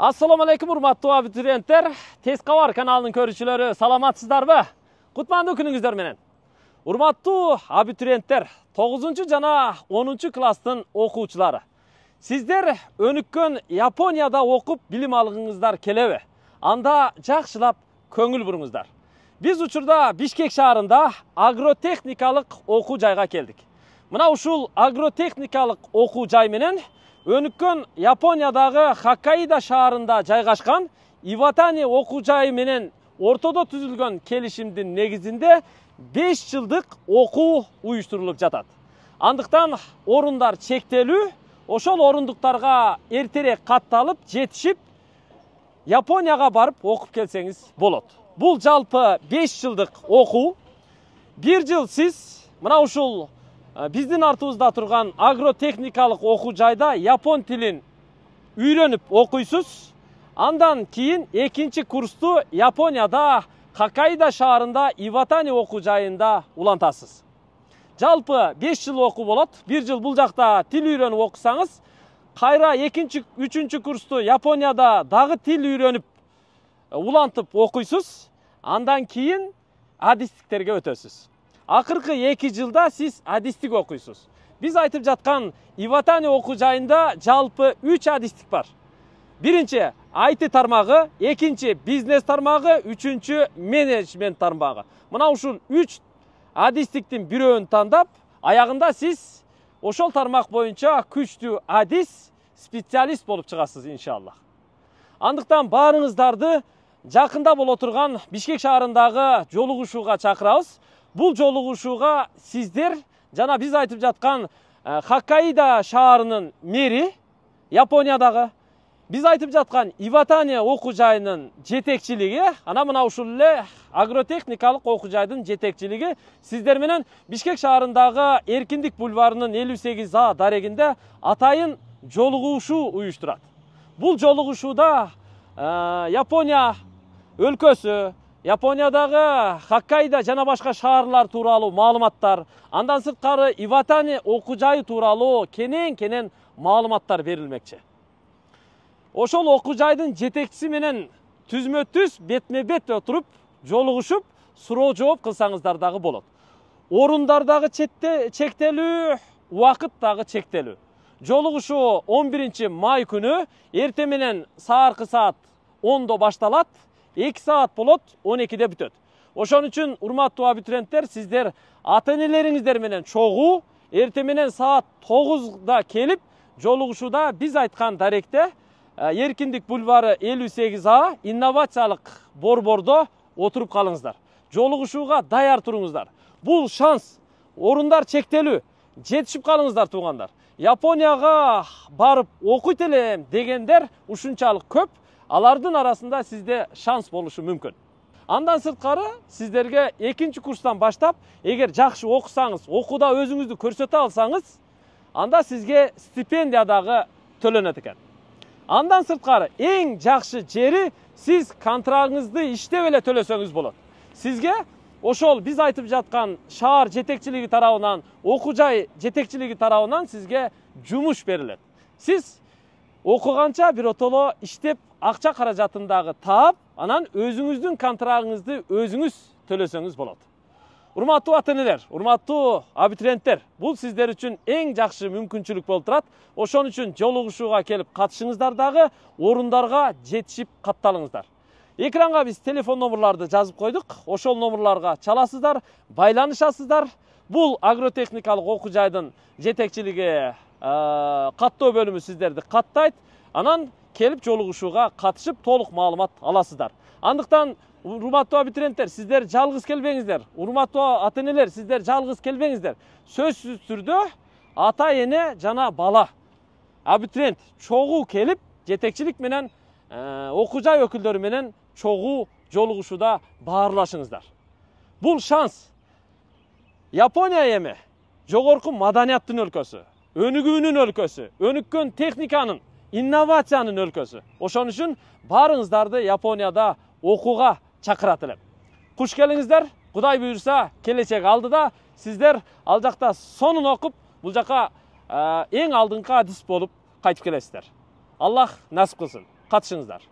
Ассаламу алейкум, урматтуу абитуриенттер. Тез кабар каналынын көрүүчүлөрү, саламатсыздарбы? Кутмандуу күнүңүздөр менен. Урматтуу абитуриенттер, 9 жана 10 класстын окуучулары. Сиздер өнүккөн Японияда оқып билим алгыңыздар келеби? Анда жакшылап көңүл буруңуздар. Биз учурда Бишкек шаарында агротехникалык окуу жайга келдик. Мына ушул агротехникалык окуу жай менен өніккен япониядағы Хаккайда шаарында жайғашқан иватани оқу жайы менен ортодо түзүлгөн келишимдин негизинде 5 жылдык окуу уюштурулуп жатат андыктан орундар чектелүү ошол орундуктарга эртерээк катталып жетишип японияга барып окуп келсеңиз болот бул жалпы 5 жылдык окуу 1 жыл сиз мына ушул Э, Біздің артыбызда тұрған агротехникалық оқу жайда япон тілін үйреніп окуйсуз андан кейін екінші курсту японияда қакайда шарында иватани оқу жайында ұлантасыз. жалпы 5 жыл оқу болот 1 жыл бұл жақта тил үйрені оқысаңыз. қайра екінші үшінші курсту японияда дағы тіл үйреніп ұлантып э, окуйсуз андан кейін адистиктерге өтесіз акыркы эки жылда сіз адистик окуйсуз Біз айтып жатқан иватани окуу жайында жалпы үч адистик бар биринчи айти тармагы экинчи бизнес тармагы үчүнчү менеджмент тармагы мына ушул үч адистиктин өн тандап аягында сиз ошол тармак боюнча күчтүү адис специалист болып чыгасыз иншалла андыктан барыңыздарды жақында боло турган бишкек шаарындагы жолугушууга чакырабыз бұл жолығушуға сіздер жана біз айтып жатқан ә, Хакаида шаарынын мэри япониядагы биз айтып жатқан Иватания окуу жайынын жетекчилиги ана мына ушул эле агротехникалык окуу жайдын жетекчилиги сиздер менен бишкек шаарындагы эркиндик бульварынын элүү сегиз а дарегинде атайын жолугушуу уюштурат бул жолугушууда ә, япония өлкөсү Япониядағы Хаккайда жана башка шаарлар туралы маалыматтар, андан сырткары Иватани оқу жайы туралы кенен-кенен маалыматтар берилмекчи. Ошол оқу жайдын жетекчиси менен түзмө-түз бетме-бет отуруп, жолугушуп, суроо-жооп кылсаңыздар дагы болот. Орундар дагы чектелі, убакыт дагы 11 май күні, ертеменен менен саат 10до башталат эки саат болот 12 де бүтөт ошон үчүн урматтуу абитуриенттер сиздер ата энелериңиздер менен чогуу эртең менен саат тогузда келип жолугушууда биз айткан даректе эркиндик бульвары элүү сегиз а инновациялык борбордо отуруп калыңыздар жолугушууга даяр туруңуздар бул шанс орундар чектелүү жетишип калыңыздар туугандар японияга барып окуйт элем дегендер ушунчалык көп алардын арасында сизде шанс болушу мүмкүн андан сырткары сиздерге экинчи курстан баштап эгер жакшы окусаңыз окууда өзүңүздү көрсөтө алсаңыз анда сизге стипендия дагы төлөнөт экен андан сырткары эң жакшы жери сиз контрагыңызды иштеп эле төлөсөңүз болот сизге ошол биз айтып жаткан шаар жетекчилиги тарабынан окуу жай жетекчилиги тарабынан сизге жумуш берилет сиз окуганча биротоло иштеп ақша қаражатындағы тап анан өзіңіздің контрағыңызды өзіңіз төлесеңіз болады. урматтуу ата энелер урматтуу абитуриенттер бұл сіздер үшін эң жакшы мүмкүнчүлүк болуп турат ошон үчүн жолугушууга келіп катышыңыздар дагы орундарга қатталыңыздар. катталыңыздар экранга биз телефон номерларды жазып қойдық, ошол номерларға чаласыздар байланышасыздар бұл агротехникалық окуу жайдын жетекчилиги э, каттоо бөлүмү сіздерді каттайт анан келіп жолығушуға қатышып толық маалымат аласыздар андықтан урматтуу абитуриенттер сиздер жалгыз келбеңиздер урматтуу ата энелер сиздер жалгыз келбеңиздер сөзсүз түрдө ата эне жана бала абитуриент чогуу келип жетекчилик менен ә, окуу жай өкүлдөрү менен чогуу жолугушууда баарлашыңыздар бул шанс япония эми жогорку маданияттын өлкөсү өнүгүүнүн өлкөсү өнүккөн техниканын инновациянын өлкөсү ошон үчүн баарыңыздарды японияда оқуға чакырат элем куш келиңиздер кудай буюрса келечек алдыда сиздер ал жакта сонун окуп бул жака эң алдыңкы адис болуп кайтып келесиздер аллах насип кылсын катышыңыздар